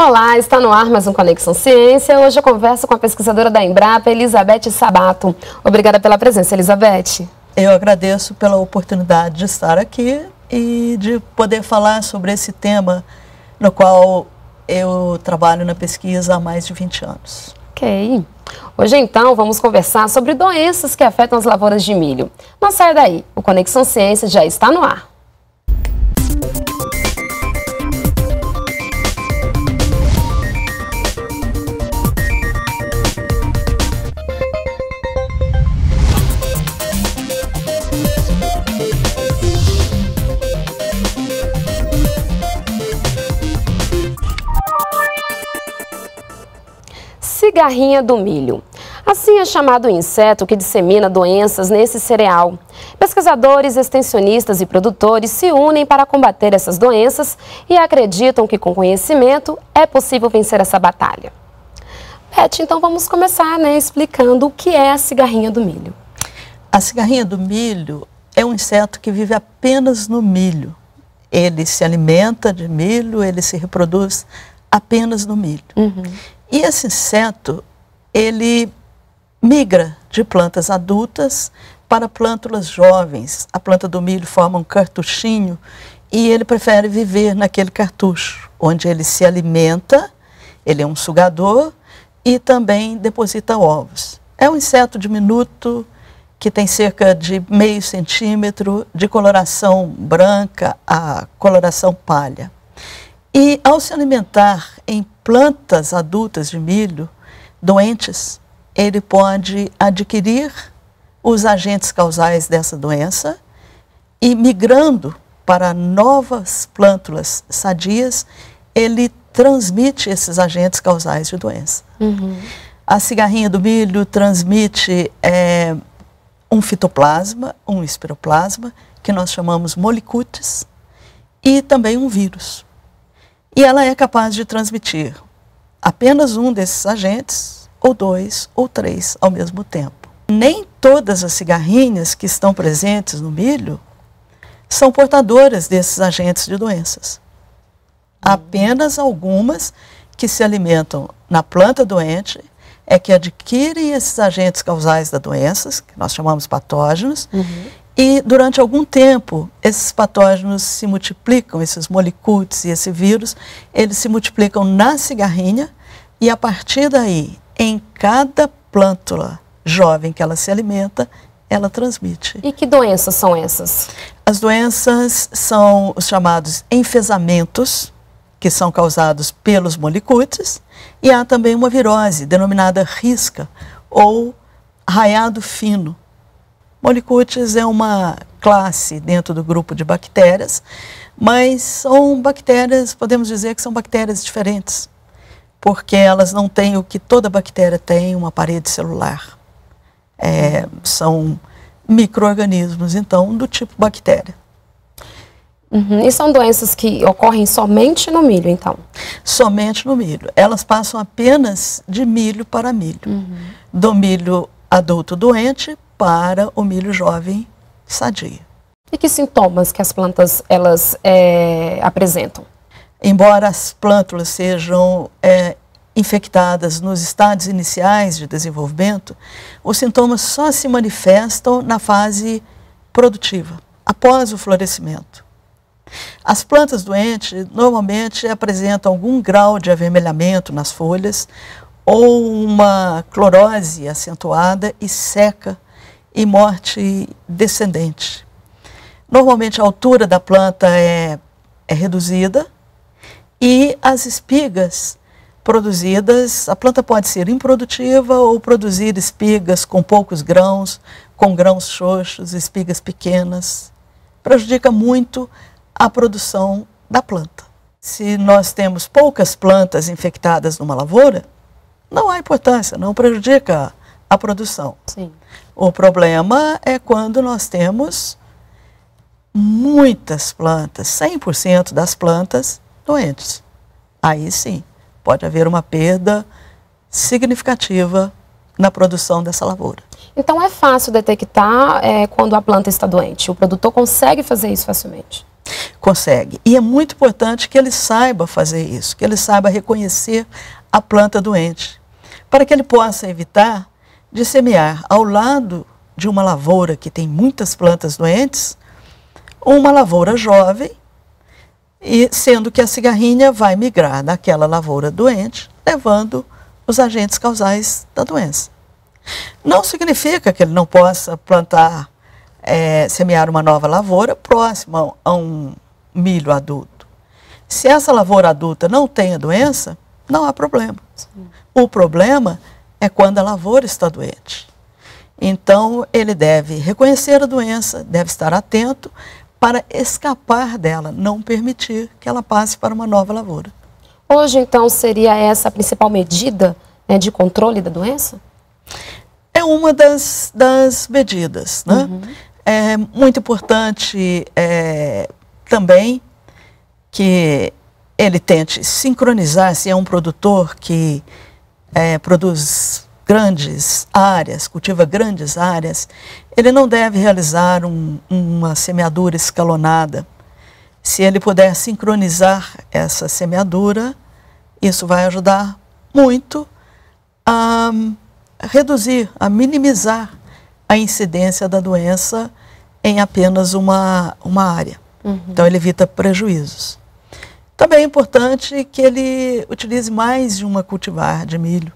Olá, está no ar mais um Conexão Ciência. Hoje eu converso com a pesquisadora da Embrapa, Elizabeth Sabato. Obrigada pela presença, Elizabeth. Eu agradeço pela oportunidade de estar aqui e de poder falar sobre esse tema no qual eu trabalho na pesquisa há mais de 20 anos. Ok. Hoje então vamos conversar sobre doenças que afetam as lavouras de milho. Não saia daí, o Conexão Ciência já está no ar. Cigarrinha do milho. Assim é chamado o inseto que dissemina doenças nesse cereal. Pesquisadores, extensionistas e produtores se unem para combater essas doenças e acreditam que com conhecimento é possível vencer essa batalha. Pet, então vamos começar né, explicando o que é a cigarrinha do milho. A cigarrinha do milho é um inseto que vive apenas no milho. Ele se alimenta de milho, ele se reproduz apenas no milho. Uhum. E esse inseto, ele migra de plantas adultas para plântulas jovens. A planta do milho forma um cartuchinho e ele prefere viver naquele cartucho, onde ele se alimenta, ele é um sugador e também deposita ovos. É um inseto diminuto que tem cerca de meio centímetro de coloração branca a coloração palha. E ao se alimentar em plantas adultas de milho doentes, ele pode adquirir os agentes causais dessa doença e migrando para novas plântulas sadias, ele transmite esses agentes causais de doença. Uhum. A cigarrinha do milho transmite é, um fitoplasma, um espiroplasma, que nós chamamos molicutes, e também um vírus. E ela é capaz de transmitir apenas um desses agentes, ou dois, ou três ao mesmo tempo. Nem todas as cigarrinhas que estão presentes no milho são portadoras desses agentes de doenças. Apenas algumas que se alimentam na planta doente é que adquirem esses agentes causais da doenças que nós chamamos patógenos, uhum. E durante algum tempo, esses patógenos se multiplicam, esses molicutes e esse vírus, eles se multiplicam na cigarrinha e a partir daí, em cada plântula jovem que ela se alimenta, ela transmite. E que doenças são essas? As doenças são os chamados enfesamentos, que são causados pelos molicutes, e há também uma virose, denominada risca ou raiado fino, Molicutes é uma classe dentro do grupo de bactérias, mas são bactérias, podemos dizer que são bactérias diferentes, porque elas não têm o que toda bactéria tem, uma parede celular. É, são micro-organismos, então, do tipo bactéria. Uhum. E são doenças que ocorrem somente no milho, então? Somente no milho. Elas passam apenas de milho para milho. Uhum. Do milho adulto doente para o milho jovem sadio. E que sintomas que as plantas elas é, apresentam? Embora as plântulas sejam é, infectadas nos estádios iniciais de desenvolvimento, os sintomas só se manifestam na fase produtiva, após o florescimento. As plantas doentes normalmente apresentam algum grau de avermelhamento nas folhas ou uma clorose acentuada e seca e morte descendente. Normalmente a altura da planta é, é reduzida e as espigas produzidas, a planta pode ser improdutiva ou produzir espigas com poucos grãos, com grãos xoxos, espigas pequenas. Prejudica muito a produção da planta. Se nós temos poucas plantas infectadas numa lavoura, não há importância, não prejudica a produção. Sim. O problema é quando nós temos muitas plantas, 100% das plantas doentes. Aí sim, pode haver uma perda significativa na produção dessa lavoura. Então é fácil detectar é, quando a planta está doente. O produtor consegue fazer isso facilmente? Consegue. E é muito importante que ele saiba fazer isso, que ele saiba reconhecer a planta doente, para que ele possa evitar de semear ao lado de uma lavoura que tem muitas plantas doentes, uma lavoura jovem, e sendo que a cigarrinha vai migrar naquela lavoura doente, levando os agentes causais da doença. Não significa que ele não possa plantar, é, semear uma nova lavoura próxima a um milho adulto. Se essa lavoura adulta não tem a doença, não há problema. Sim. O problema é é quando a lavoura está doente. Então, ele deve reconhecer a doença, deve estar atento para escapar dela, não permitir que ela passe para uma nova lavoura. Hoje, então, seria essa a principal medida né, de controle da doença? É uma das, das medidas. Né? Uhum. É muito importante é, também que ele tente sincronizar, se é um produtor que é, produz grandes áreas, cultiva grandes áreas, ele não deve realizar um, uma semeadura escalonada. Se ele puder sincronizar essa semeadura, isso vai ajudar muito a hum, reduzir, a minimizar a incidência da doença em apenas uma, uma área. Uhum. Então, ele evita prejuízos também é importante que ele utilize mais de uma cultivar de milho,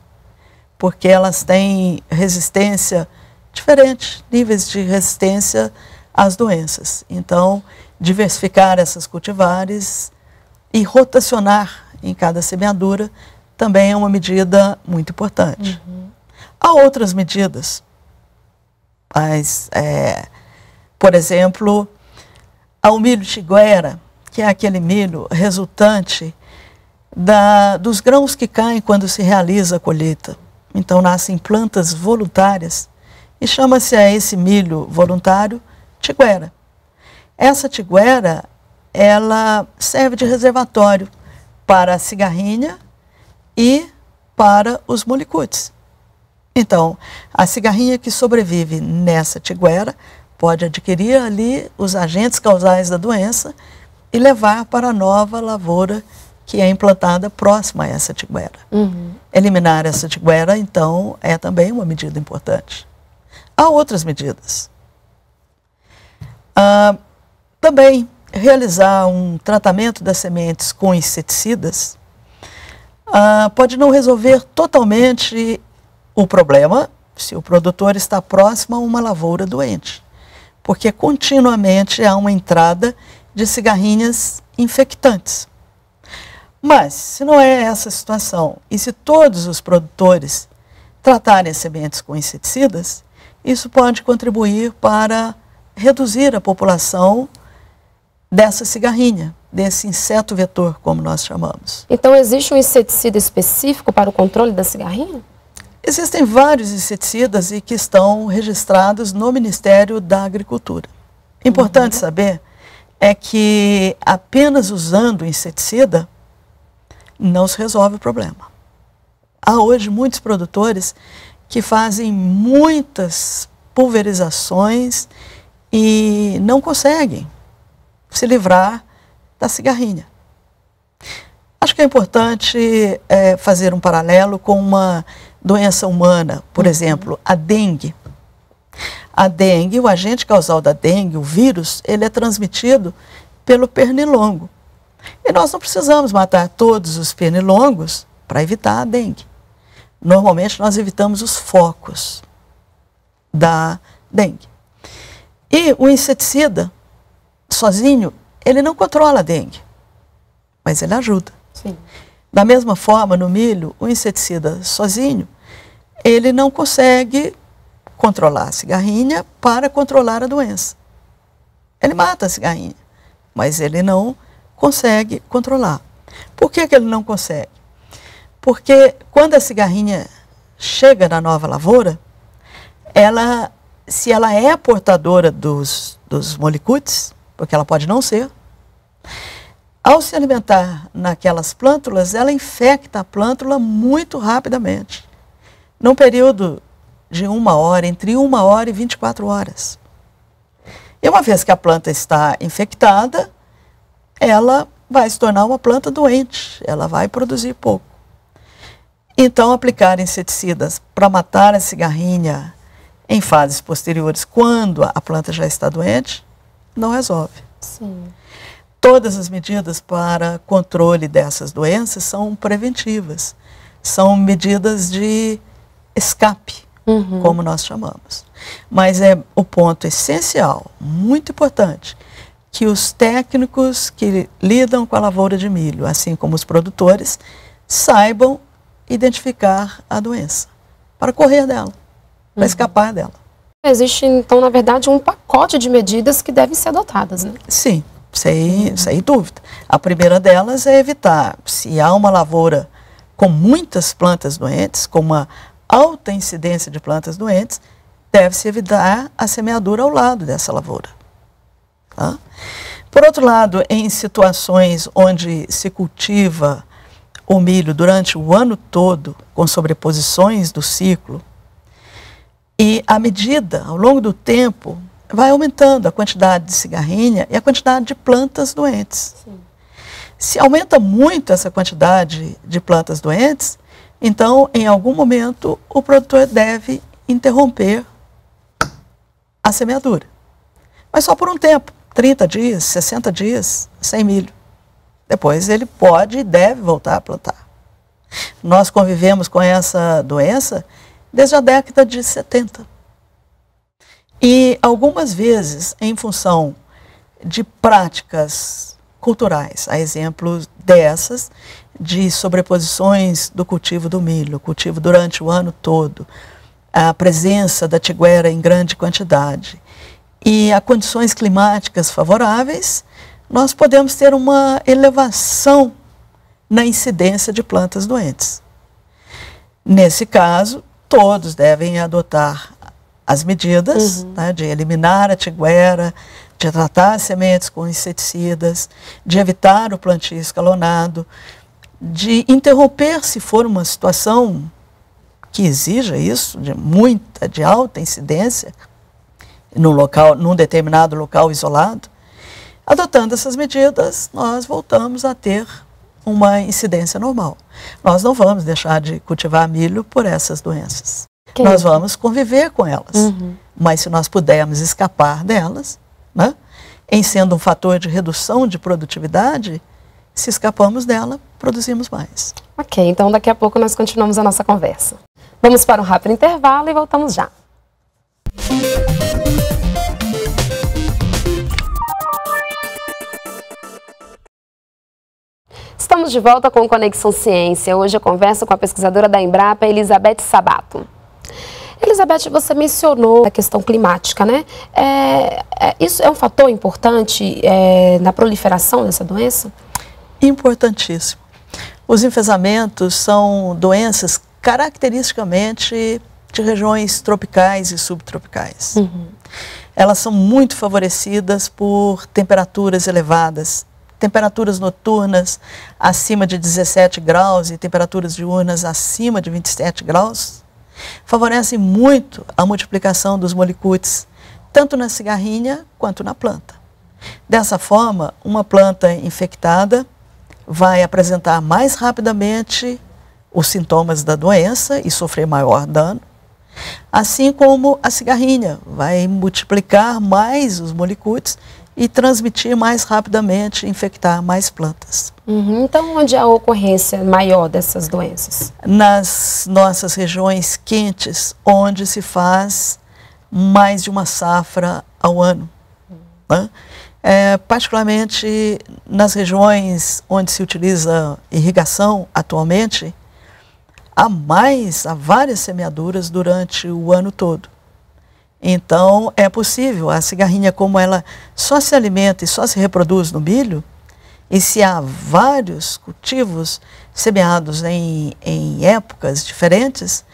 porque elas têm resistência diferente, níveis de resistência às doenças. Então, diversificar essas cultivares e rotacionar em cada semeadura também é uma medida muito importante. Uhum. Há outras medidas, mas, é, por exemplo, ao milho tiguera, que é aquele milho resultante da, dos grãos que caem quando se realiza a colheita. Então nascem plantas voluntárias e chama-se a esse milho voluntário tiguera. Essa tiguera, ela serve de reservatório para a cigarrinha e para os molicutes. Então, a cigarrinha que sobrevive nessa tiguera pode adquirir ali os agentes causais da doença e levar para a nova lavoura que é implantada próxima a essa tiguera. Uhum. Eliminar essa tiguera, então, é também uma medida importante. Há outras medidas. Ah, também realizar um tratamento das sementes com inseticidas ah, pode não resolver totalmente o problema se o produtor está próximo a uma lavoura doente, porque continuamente há uma entrada de cigarrinhas infectantes. Mas, se não é essa a situação, e se todos os produtores tratarem sementes com inseticidas, isso pode contribuir para reduzir a população dessa cigarrinha, desse inseto vetor, como nós chamamos. Então, existe um inseticida específico para o controle da cigarrinha? Existem vários inseticidas e que estão registrados no Ministério da Agricultura. Importante uhum. saber é que apenas usando inseticida não se resolve o problema. Há hoje muitos produtores que fazem muitas pulverizações e não conseguem se livrar da cigarrinha. Acho que é importante é, fazer um paralelo com uma doença humana, por uhum. exemplo, a dengue. A dengue, o agente causal da dengue, o vírus, ele é transmitido pelo pernilongo. E nós não precisamos matar todos os pernilongos para evitar a dengue. Normalmente nós evitamos os focos da dengue. E o inseticida, sozinho, ele não controla a dengue, mas ele ajuda. Sim. Da mesma forma, no milho, o inseticida sozinho, ele não consegue controlar a cigarrinha para controlar a doença. Ele mata a cigarrinha, mas ele não consegue controlar. Por que, que ele não consegue? Porque quando a cigarrinha chega na nova lavoura, ela, se ela é portadora dos, dos molicutes, porque ela pode não ser, ao se alimentar naquelas plântulas, ela infecta a plântula muito rapidamente. Num período de uma hora, entre uma hora e 24 horas. E uma vez que a planta está infectada, ela vai se tornar uma planta doente, ela vai produzir pouco. Então, aplicar inseticidas para matar a cigarrinha em fases posteriores, quando a planta já está doente, não resolve. Sim. Todas as medidas para controle dessas doenças são preventivas, são medidas de escape uhum. como nós chamamos. Mas é o ponto essencial, muito importante, que os técnicos que lidam com a lavoura de milho, assim como os produtores, saibam identificar a doença para correr dela, para uhum. escapar dela. Existe, então, na verdade, um pacote de medidas que devem ser adotadas, né? Sim, sem, uhum. sem dúvida. A primeira delas é evitar, se há uma lavoura com muitas plantas doentes, com uma alta incidência de plantas doentes, deve-se evitar a semeadura ao lado dessa lavoura. Tá? Por outro lado, em situações onde se cultiva o milho durante o ano todo, com sobreposições do ciclo, e à medida, ao longo do tempo, vai aumentando a quantidade de cigarrinha e a quantidade de plantas doentes. Sim. Se aumenta muito essa quantidade de plantas doentes, então, em algum momento, o produtor deve interromper a semeadura. Mas só por um tempo 30 dias, 60 dias sem milho. Depois ele pode e deve voltar a plantar. Nós convivemos com essa doença desde a década de 70. E algumas vezes, em função de práticas culturais, a exemplos dessas, de sobreposições do cultivo do milho, cultivo durante o ano todo, a presença da tiguera em grande quantidade e a condições climáticas favoráveis, nós podemos ter uma elevação na incidência de plantas doentes. Nesse caso, todos devem adotar as medidas uhum. né, de eliminar a tiguera, de tratar as sementes com inseticidas, de evitar o plantio escalonado, de interromper se for uma situação que exija isso, de muita, de alta incidência, num local, num determinado local isolado. Adotando essas medidas, nós voltamos a ter uma incidência normal. Nós não vamos deixar de cultivar milho por essas doenças. Que nós vamos conviver com elas. Uhum. Mas se nós pudermos escapar delas, né, em sendo um fator de redução de produtividade, se escapamos dela, produzimos mais. Ok, então daqui a pouco nós continuamos a nossa conversa. Vamos para um rápido intervalo e voltamos já. Estamos de volta com Conexão Ciência. Hoje eu converso com a pesquisadora da Embrapa, Elizabeth Sabato. Elizabeth, você mencionou a questão climática, né? É, é, isso é um fator importante é, na proliferação dessa doença? Importantíssimo. Os enfesamentos são doenças caracteristicamente de regiões tropicais e subtropicais. Uhum. Elas são muito favorecidas por temperaturas elevadas, temperaturas noturnas acima de 17 graus e temperaturas diurnas acima de 27 graus favorece muito a multiplicação dos molicutes, tanto na cigarrinha quanto na planta. Dessa forma, uma planta infectada vai apresentar mais rapidamente os sintomas da doença e sofrer maior dano, assim como a cigarrinha vai multiplicar mais os molicutes e transmitir mais rapidamente, infectar mais plantas. Uhum. Então, onde há é ocorrência maior dessas doenças? Nas nossas regiões quentes, onde se faz mais de uma safra ao ano. Uhum. Né? É, particularmente nas regiões onde se utiliza irrigação atualmente, há mais, há várias semeaduras durante o ano todo. Então, é possível. A cigarrinha, como ela só se alimenta e só se reproduz no milho, e se há vários cultivos semeados em, em épocas diferentes,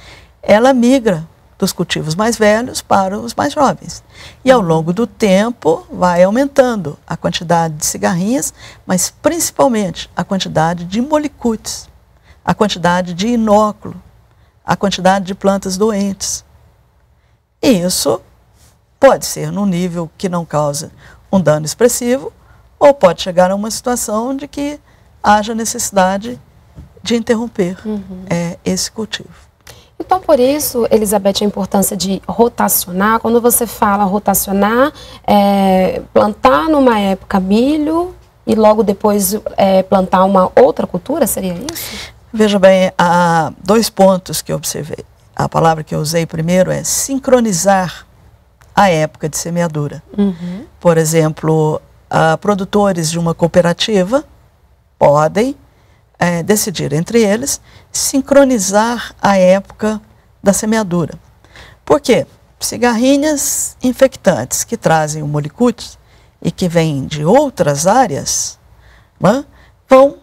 ela migra dos cultivos mais velhos para os mais jovens. E ao longo do tempo vai aumentando a quantidade de cigarrinhas, mas principalmente a quantidade de molicutes, a quantidade de inóculo, a quantidade de plantas doentes. E isso pode ser num nível que não causa um dano expressivo, ou pode chegar a uma situação de que haja necessidade de interromper uhum. é, esse cultivo. Então, por isso, Elizabeth, a importância de rotacionar. Quando você fala rotacionar, é, plantar numa época milho e logo depois é, plantar uma outra cultura, seria isso? Veja bem, há dois pontos que eu observei a palavra que eu usei primeiro é sincronizar a época de semeadura. Uhum. Por exemplo, uh, produtores de uma cooperativa podem é, decidir entre eles sincronizar a época da semeadura. Por quê? Cigarrinhas infectantes que trazem o molicute e que vêm de outras áreas né, vão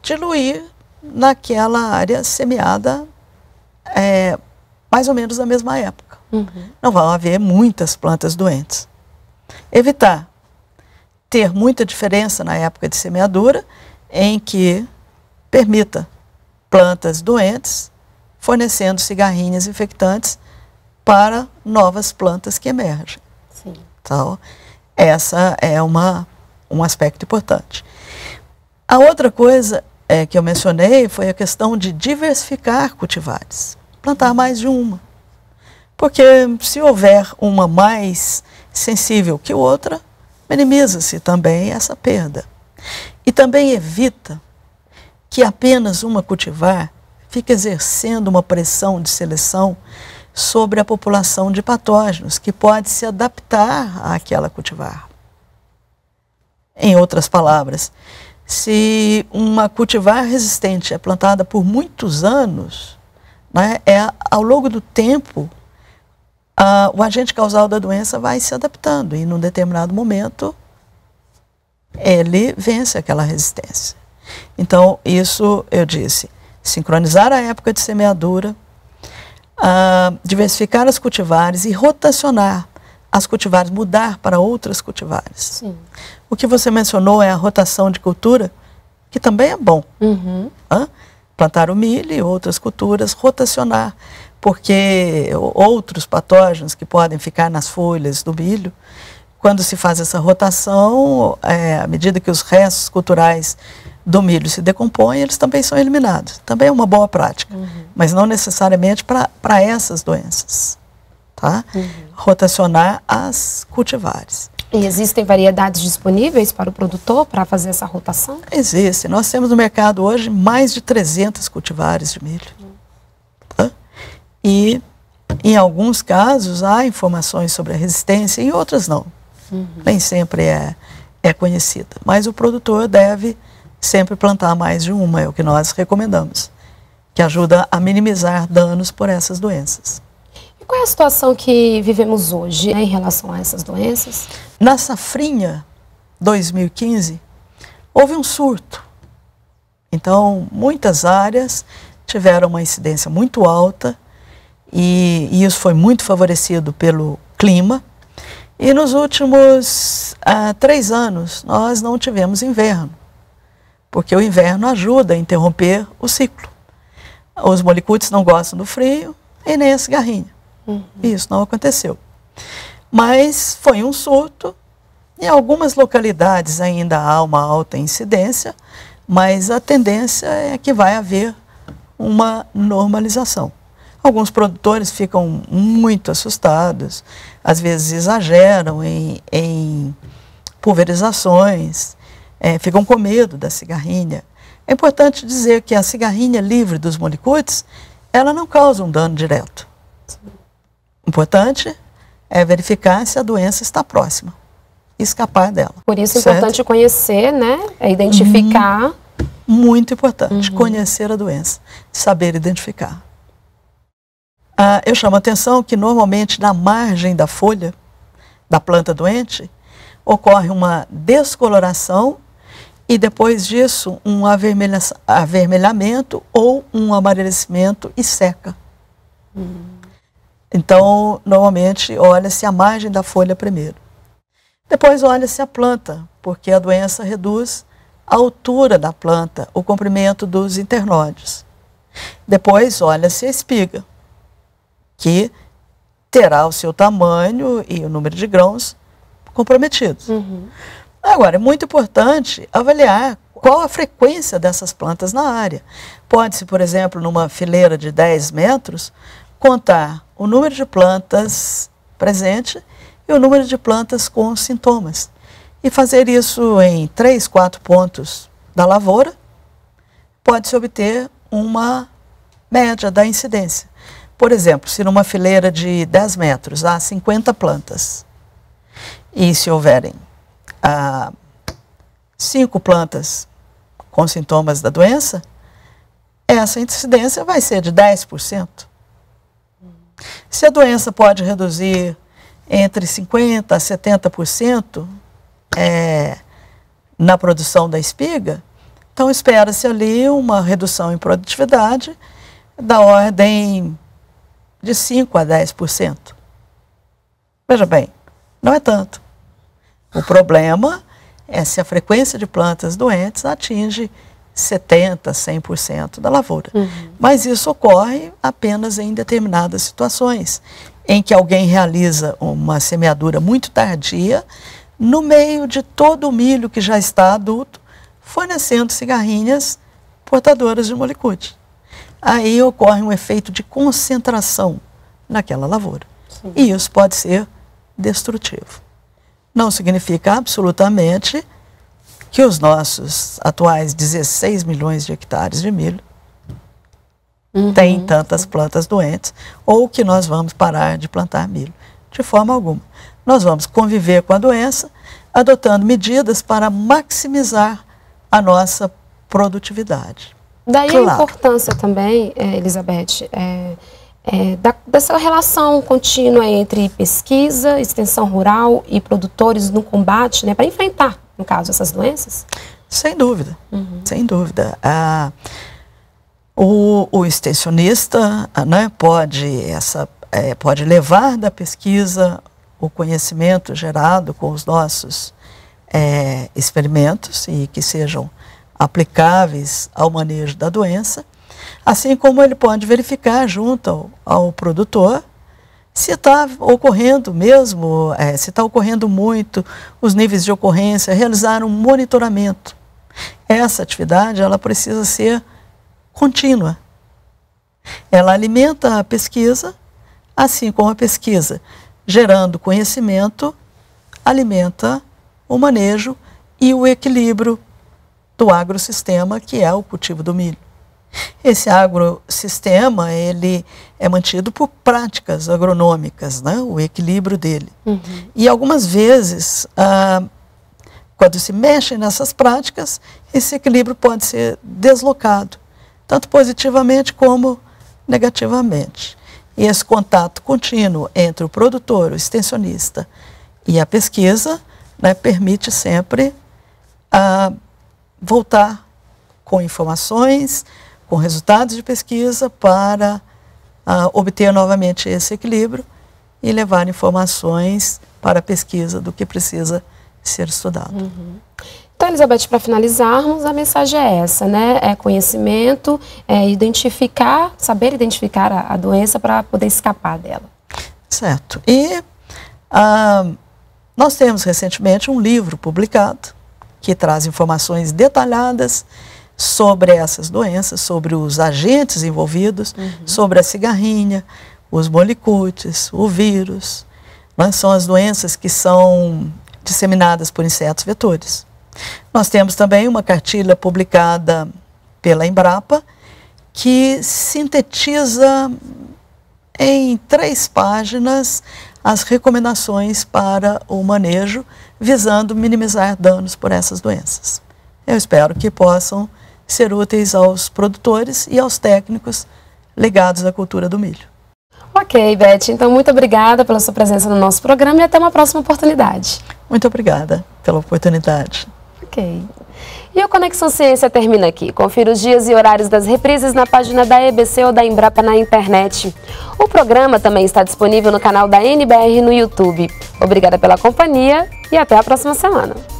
diluir naquela área semeada é, mais ou menos na mesma época. Uhum. Não vão haver muitas plantas doentes. Evitar ter muita diferença na época de semeadura, em que permita plantas doentes fornecendo cigarrinhas infectantes para novas plantas que emergem. Sim. Então, essa é uma, um aspecto importante. A outra coisa é, que eu mencionei foi a questão de diversificar cultivares, plantar mais de uma. Porque se houver uma mais sensível que outra, minimiza-se também essa perda. E também evita que apenas uma cultivar fique exercendo uma pressão de seleção sobre a população de patógenos, que pode se adaptar àquela cultivar. Em outras palavras, se uma cultivar resistente é plantada por muitos anos, né, é, ao longo do tempo, a, o agente causal da doença vai se adaptando e, num determinado momento, ele vence aquela resistência. Então, isso eu disse: sincronizar a época de semeadura, a, ah, diversificar as cultivares e rotacionar as cultivares, mudar para outras cultivares. Sim. O que você mencionou é a rotação de cultura, que também é bom. Uhum. Plantar o milho e outras culturas, rotacionar, porque outros patógenos que podem ficar nas folhas do milho, quando se faz essa rotação, é, à medida que os restos culturais do milho se decompõem, eles também são eliminados. Também é uma boa prática, uhum. mas não necessariamente para essas doenças tá? Uhum. rotacionar as cultivares. E existem variedades disponíveis para o produtor para fazer essa rotação? Existe. Nós temos no mercado hoje mais de 300 cultivares de milho. Uhum. Tá? E em alguns casos há informações sobre a resistência, em outras não. Uhum. Nem sempre é, é conhecida. Mas o produtor deve sempre plantar mais de uma, é o que nós recomendamos, que ajuda a minimizar danos por essas doenças. Qual é a situação que vivemos hoje né, em relação a essas doenças? Na safrinha 2015, houve um surto. Então, muitas áreas tiveram uma incidência muito alta e, e isso foi muito favorecido pelo clima. E nos últimos ah, três anos, nós não tivemos inverno, porque o inverno ajuda a interromper o ciclo. Os molicutes não gostam do frio e nem a cigarrinha. Uhum. E isso não aconteceu. Mas foi um surto. Em algumas localidades ainda há uma alta incidência, mas a tendência é que vai haver uma normalização. Alguns produtores ficam muito assustados, às vezes exageram em, em pulverizações, é, ficam com medo da cigarrinha. É importante dizer que a cigarrinha livre dos monicutes, ela não causa um dano direto. Sim importante é verificar se a doença está próxima, escapar dela. Por isso é importante conhecer, né? É identificar. Uhum. muito importante, uhum. conhecer a doença, saber identificar. Ah, eu chamo a atenção que normalmente na margem da folha da planta doente ocorre uma descoloração e depois disso um avermelhamento ou um amarelecimento e seca. Uhum. Então, normalmente, olha-se a margem da folha primeiro. Depois, olha-se a planta, porque a doença reduz a altura da planta, o comprimento dos internódios. Depois, olha-se a espiga, que terá o seu tamanho e o número de grãos comprometidos. Uhum. Agora, é muito importante avaliar qual a frequência dessas plantas na área. Pode-se, por exemplo, numa fileira de 10 metros, contar o número de plantas presente e o número de plantas com sintomas. E fazer isso em três, quatro pontos da lavoura, pode-se obter uma média da incidência. Por exemplo, se numa fileira de 10 metros há 50 plantas, e se houverem ah, cinco plantas com sintomas da doença, essa incidência vai ser de 10%. Se a doença pode reduzir entre 50% a 70% é, na produção da espiga, então espera-se ali uma redução em produtividade da ordem de 5% a 10%. Veja bem, não é tanto. O problema é se a frequência de plantas doentes atinge 70%, 100% da lavoura. Uhum. Mas isso ocorre apenas em determinadas situações, em que alguém realiza uma semeadura muito tardia, no meio de todo o milho que já está adulto, fornecendo cigarrinhas portadoras de molicute. Aí ocorre um efeito de concentração naquela lavoura. Sim. E isso pode ser destrutivo. Não significa absolutamente que os nossos atuais 16 milhões de hectares de milho uhum. têm tantas plantas doentes, ou que nós vamos parar de plantar milho. De forma alguma. Nós vamos conviver com a doença, adotando medidas para maximizar a nossa produtividade. Daí claro. a importância também, eh, Elizabeth, é, é, da, dessa relação contínua entre pesquisa, extensão rural e produtores no combate, né, para enfrentar no caso, essas doenças? Sem dúvida, uhum. sem dúvida. Ah, o, o extensionista ah, né, pode, essa, é, pode levar da pesquisa o conhecimento gerado com os nossos é, experimentos e que sejam aplicáveis ao manejo da doença, assim como ele pode verificar junto ao, ao produtor se está ocorrendo mesmo, é, se está ocorrendo muito, os níveis de ocorrência, realizar um monitoramento. Essa atividade ela precisa ser contínua. Ela alimenta a pesquisa, assim como a pesquisa, gerando conhecimento, alimenta o manejo e o equilíbrio do agrosistema, que é o cultivo do milho. Esse agrosistema ele é mantido por práticas agronômicas, né? o equilíbrio dele. Uhum. E algumas vezes, ah, quando se mexe nessas práticas, esse equilíbrio pode ser deslocado, tanto positivamente como negativamente. E esse contato contínuo entre o produtor, o extensionista e a pesquisa né, permite sempre ah, voltar com informações, com resultados de pesquisa para uh, obter novamente esse equilíbrio e levar informações para a pesquisa do que precisa ser estudado. Uhum. Então, Elizabeth, para finalizarmos, a mensagem é essa, né? É conhecimento, é identificar, saber identificar a, a doença para poder escapar dela. Certo. E uh, nós temos recentemente um livro publicado que traz informações detalhadas sobre essas doenças, sobre os agentes envolvidos, uhum. sobre a cigarrinha, os molicutes, o vírus. Mas né? São as doenças que são disseminadas por insetos vetores. Nós temos também uma cartilha publicada pela Embrapa que sintetiza em três páginas as recomendações para o manejo, visando minimizar danos por essas doenças. Eu espero que possam ser úteis aos produtores e aos técnicos ligados à cultura do milho. Ok, Beth. Então, muito obrigada pela sua presença no nosso programa e até uma próxima oportunidade. Muito obrigada pela oportunidade. Ok. E o Conexão Ciência termina aqui. Confira os dias e horários das reprises na página da EBC ou da Embrapa na internet. O programa também está disponível no canal da NBR no YouTube. Obrigada pela companhia e até a próxima semana.